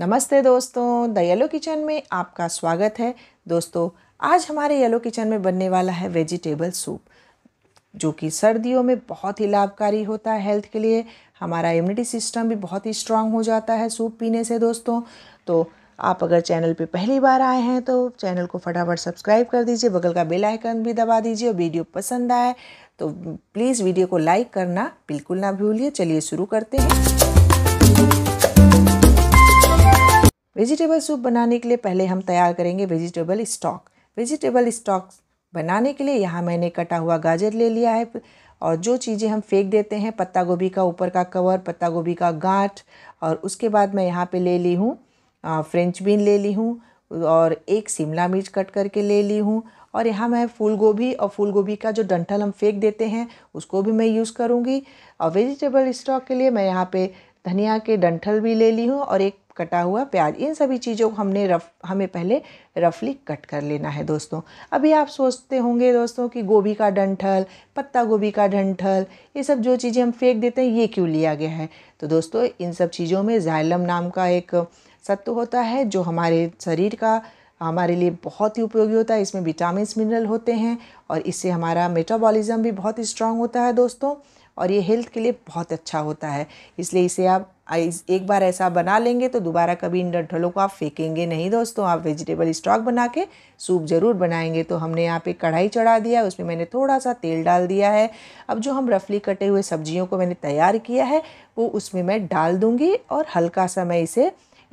नमस्ते दोस्तों the yellow kitchen में आपका स्वागत है दोस्तों आज हमारे येलो किचन में बनने वाला है वेजिटेबल सूप जो कि सर्दियों में बहुत ही लाभकारी होता है हेल्थ के लिए हमारा इम्यूनिटी सिस्टम भी बहुत ही स्ट्रांग हो जाता है सूप पीने से दोस्तों तो आप अगर चैनल पे पहली बार आए हैं तो चैनल को फटाफट सब्सक्राइब कर दीजिए बगल का बेल आइकन भी दबा दीजिए और वीडियो पसंद आए तो प्लीज़ वीडियो को लाइक करना बिल्कुल ना भूलिए चलिए शुरू करते हैं वेजिटेबल सूप बनाने के लिए पहले हम तैयार करेंगे वेजिटेबल स्टॉक वेजिटेबल स्टॉक बनाने के लिए यहाँ मैंने कटा हुआ गाजर ले लिया है और जो चीज़ें हम फेंक देते हैं पत्ता गोभी का ऊपर का कवर पत्ता गोभी का गांठ और उसके बाद मैं यहाँ पे ले ली हूँ फ्रेंच बीन ले ली हूँ और एक शिमला मिर्च कट करके ले ली हूँ और यहाँ मैं फूल गोभी और फूल गोभी का जो डंठल हम फेंक देते हैं उसको भी मैं यूज़ करूँगी और वेजिटेबल स्टॉक के लिए मैं यहाँ पर धनिया के डंठल भी ले ली हूँ और एक कटा हुआ प्याज इन सभी चीज़ों को हमने रफ हमें पहले रफली कट कर लेना है दोस्तों अभी आप सोचते होंगे दोस्तों कि गोभी का डंठल पत्ता गोभी का डंठल ये सब जो चीज़ें हम फेंक देते हैं ये क्यों लिया गया है तो दोस्तों इन सब चीज़ों में जायलम नाम का एक सत्व होता है जो हमारे शरीर का हमारे लिए बहुत ही उपयोगी होता है इसमें विटामिन मिनरल होते हैं और इससे हमारा मेटाबॉलिज्म भी बहुत स्ट्रांग होता है दोस्तों और ये हेल्थ के लिए बहुत अच्छा होता है इसलिए इसे आप एक बार ऐसा बना लेंगे तो दोबारा कभी इन डलों को आप फेंकेंगे नहीं दोस्तों आप वेजिटेबल स्टॉक बना के सूप ज़रूर बनाएंगे तो हमने यहाँ पे कढ़ाई चढ़ा दिया उसमें मैंने थोड़ा सा तेल डाल दिया है अब जो हम रफली कटे हुए सब्जियों को मैंने तैयार किया है वो उसमें मैं डाल दूँगी और हल्का सा मैं इसे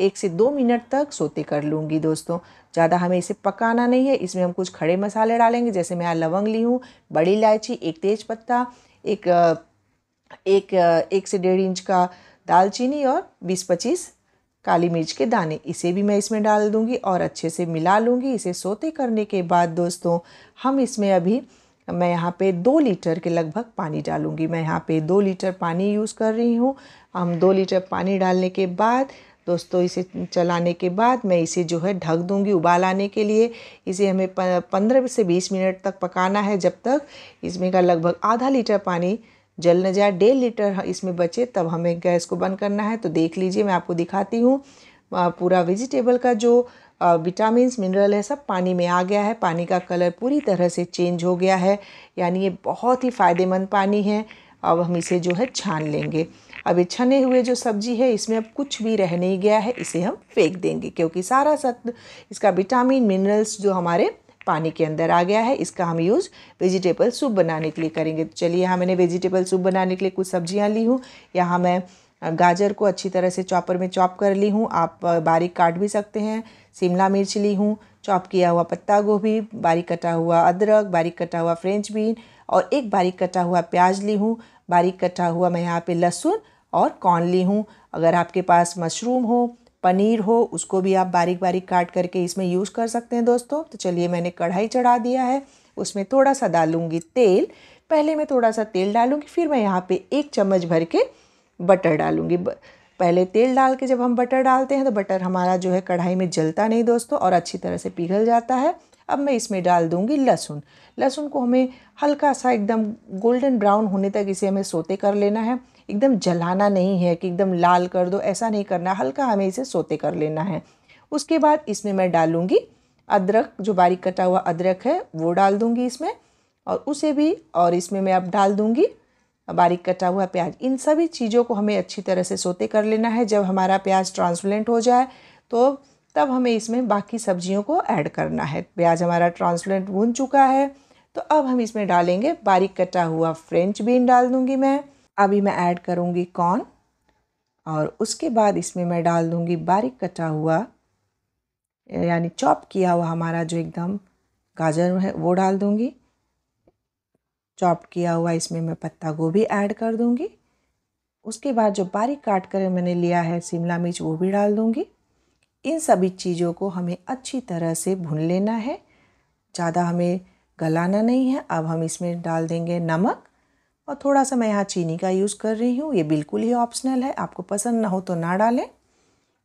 एक से दो मिनट तक सोते कर लूँगी दोस्तों ज़्यादा हमें इसे पकाना नहीं है इसमें हम कुछ खड़े मसाले डालेंगे जैसे मैं यहाँ लवंग ली हूँ बड़ी इलायची एक पत्ता एक एक एक से डेढ़ इंच का दालचीनी और बीस पच्चीस काली मिर्च के दाने इसे भी मैं इसमें डाल दूंगी और अच्छे से मिला लूँगी इसे सोते करने के बाद दोस्तों हम इसमें अभी मैं यहाँ पे दो लीटर के लगभग पानी डालूँगी मैं यहाँ पे दो लीटर पानी यूज़ कर रही हूँ हम दो लीटर पानी डालने के बाद दोस्तों इसे चलाने के बाद मैं इसे जो है ढक दूंगी उबाल आने के लिए इसे हमें पंद्रह से बीस मिनट तक पकाना है जब तक इसमें का लगभग आधा लीटर पानी जल न जाए डेढ़ लीटर इसमें बचे तब हमें गैस को बंद करना है तो देख लीजिए मैं आपको दिखाती हूँ पूरा वेजिटेबल का जो विटामिन मिनरल है सब पानी में आ गया है पानी का कलर पूरी तरह से चेंज हो गया है यानी ये बहुत ही फ़ायदेमंद पानी है अब हम इसे जो है छान लेंगे अब ये छने हुए जो सब्जी है इसमें अब कुछ भी रह नहीं गया है इसे हम फेंक देंगे क्योंकि सारा सत्व इसका विटामिन मिनरल्स जो हमारे पानी के अंदर आ गया है इसका हम यूज़ वेजिटेबल सूप बनाने के लिए करेंगे तो चलिए यहाँ मैंने वेजिटेबल सूप बनाने के लिए कुछ सब्जियाँ ली हूँ यहाँ मैं गाजर को अच्छी तरह से चॉपर में चॉप कर ली हूँ आप बारीक काट भी सकते हैं शिमला मिर्च ली हूँ चॉप किया हुआ पत्ता गोभी बारीक कटा हुआ अदरक बारीक कटा हुआ फ्रेंच बीन और एक बारीक कटा हुआ प्याज ली हूँ बारीक कटा हुआ मैं यहाँ पे लहसुन और कॉर्न ली हूँ अगर आपके पास मशरूम हो पनीर हो उसको भी आप बारीक बारीक काट करके इसमें यूज़ कर सकते हैं दोस्तों तो चलिए मैंने कढ़ाई चढ़ा दिया है उसमें थोड़ा सा डालूँगी तेल पहले मैं थोड़ा सा तेल डालूँगी फिर मैं यहाँ पे एक चम्मच भर के बटर डालूँगी पहले तेल डाल के जब हम बटर डालते हैं तो बटर हमारा जो है कढ़ाई में जलता नहीं दोस्तों और अच्छी तरह से पिघल जाता है अब मैं इसमें डाल दूंगी लहसुन लहसुन को हमें हल्का सा एकदम गोल्डन ब्राउन होने तक इसे हमें सोते कर लेना है एकदम जलाना नहीं है कि एकदम लाल कर दो ऐसा नहीं करना हल्का हमें इसे सोते कर लेना है उसके बाद इसमें मैं डालूँगी अदरक जो बारीक कटा हुआ अदरक है वो डाल दूँगी इसमें और उसे भी और इसमें मैं अब डाल दूँगी बारीक कटा हुआ प्याज इन सभी चीज़ों को हमें अच्छी तरह से सोते कर लेना है जब हमारा प्याज ट्रांसलेंट हो जाए तो तब हमें इसमें बाकी सब्जियों को ऐड करना है प्याज हमारा ट्रांसलेंट भून चुका है तो अब हम इसमें डालेंगे बारीक कटा हुआ फ्रेंच बीन डाल दूँगी मैं अभी मैं ऐड करूँगी कॉर्न और उसके बाद इसमें मैं डाल दूँगी बारीक कटा हुआ यानी चॉप किया हुआ हमारा जो एकदम गाजर है वो डाल दूँगी चॉप किया हुआ इसमें मैं पत्ता गोभी ऐड कर दूँगी उसके बाद जो बारीक काट कर मैंने लिया है शिमला मिर्च वो भी डाल दूँगी इन सभी चीज़ों को हमें अच्छी तरह से भून लेना है ज़्यादा हमें गलाना नहीं है अब हम इसमें डाल देंगे नमक और थोड़ा सा मैं यहाँ चीनी का यूज़ कर रही हूँ ये बिल्कुल ही ऑप्शनल है आपको पसंद ना हो तो ना डालें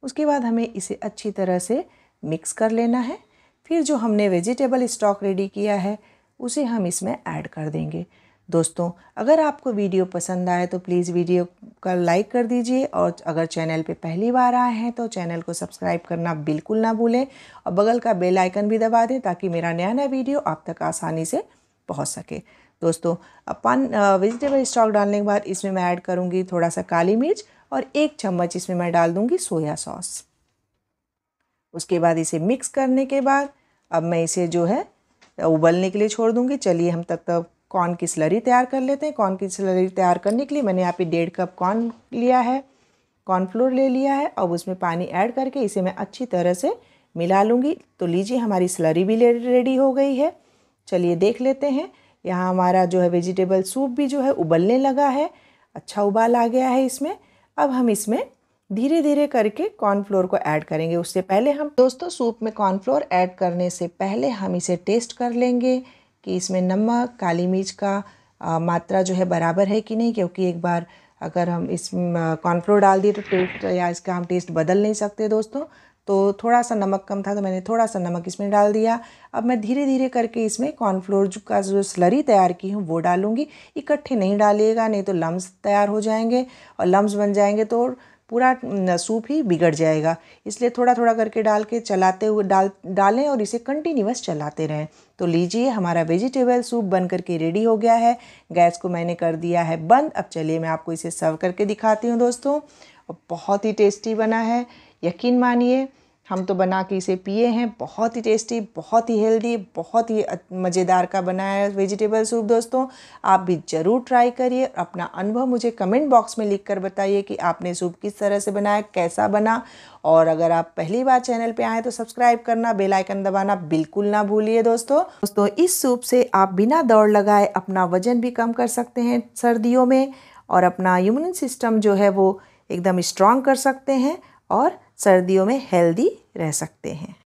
उसके बाद हमें इसे अच्छी तरह से मिक्स कर लेना है फिर जो हमने वेजिटेबल स्टॉक रेडी किया है उसे हम इसमें ऐड कर देंगे दोस्तों अगर आपको वीडियो पसंद आए तो प्लीज़ वीडियो का लाइक कर दीजिए और अगर चैनल पे पहली बार आए हैं तो चैनल को सब्सक्राइब करना बिल्कुल ना भूलें और बगल का बेल आइकन भी दबा दें ताकि मेरा नया नया वीडियो आप तक आसानी से पहुंच सके दोस्तों अब पान वेजिटेबल स्टॉक डालने के बाद इसमें मैं ऐड करूँगी थोड़ा सा काली मिर्च और एक चम्मच इसमें मैं डाल दूँगी सोया सॉस उसके बाद इसे मिक्स करने के बाद अब मैं इसे जो है उबलने के लिए छोड़ दूँगी चलिए हम तब तक कॉर्न की स्लरी तैयार कर लेते हैं कॉर्न की स्लरी तैयार करने के लिए मैंने यहाँ पे डेढ़ कप कॉर्न लिया है कॉर्नफ्लोर ले लिया है अब उसमें पानी ऐड करके इसे मैं अच्छी तरह से मिला लूँगी तो लीजिए हमारी स्लरी भी रेडी हो गई है चलिए देख लेते हैं यहाँ हमारा जो है वेजिटेबल सूप भी जो है उबलने लगा है अच्छा उबाल आ गया है इसमें अब हम इसमें धीरे धीरे करके कॉर्नफ्लोर को ऐड करेंगे उससे पहले हम दोस्तों सूप में कॉर्नफ्लोर ऐड करने से पहले हम इसे टेस्ट कर लेंगे कि इसमें नमक काली मिर्च का आ, मात्रा जो है बराबर है कि नहीं क्योंकि एक बार अगर हम इस कॉर्नफ्लोर डाल दिए तो टेस्ट या इसका हम टेस्ट बदल नहीं सकते दोस्तों तो थोड़ा सा नमक कम था तो मैंने थोड़ा सा नमक इसमें डाल दिया अब मैं धीरे धीरे करके इसमें कॉर्नफ्लोर का जो स्लरी तैयार की हूँ वो डालूँगी इकट्ठे नहीं डालिएगा नहीं तो लम्ब तैयार हो जाएंगे और लम्स बन जाएंगे तो पूरा सूप ही बिगड़ जाएगा इसलिए थोड़ा थोड़ा करके डाल के चलाते हुए डाल डालें और इसे कंटिन्यूस चलाते रहें तो लीजिए हमारा वेजिटेबल सूप बन करके रेडी हो गया है गैस को मैंने कर दिया है बंद अब चलिए मैं आपको इसे सर्व करके दिखाती हूँ दोस्तों बहुत ही टेस्टी बना है यकीन मानिए हम तो बना के इसे पिए हैं बहुत ही टेस्टी बहुत ही हेल्दी बहुत ही मज़ेदार का बनाया वेजिटेबल सूप दोस्तों आप भी ज़रूर ट्राई करिए अपना अनुभव मुझे कमेंट बॉक्स में लिख कर बताइए कि आपने सूप किस तरह से बनाया कैसा बना और अगर आप पहली बार चैनल पे आए तो सब्सक्राइब करना बेल आइकन दबाना बिल्कुल ना भूलिए दोस्तों दोस्तों इस सूप से आप बिना दौड़ लगाए अपना वजन भी कम कर सकते हैं सर्दियों में और अपना इम्यून सिस्टम जो है वो एकदम स्ट्रांग कर सकते हैं और सर्दियों में हेल्दी रह सकते हैं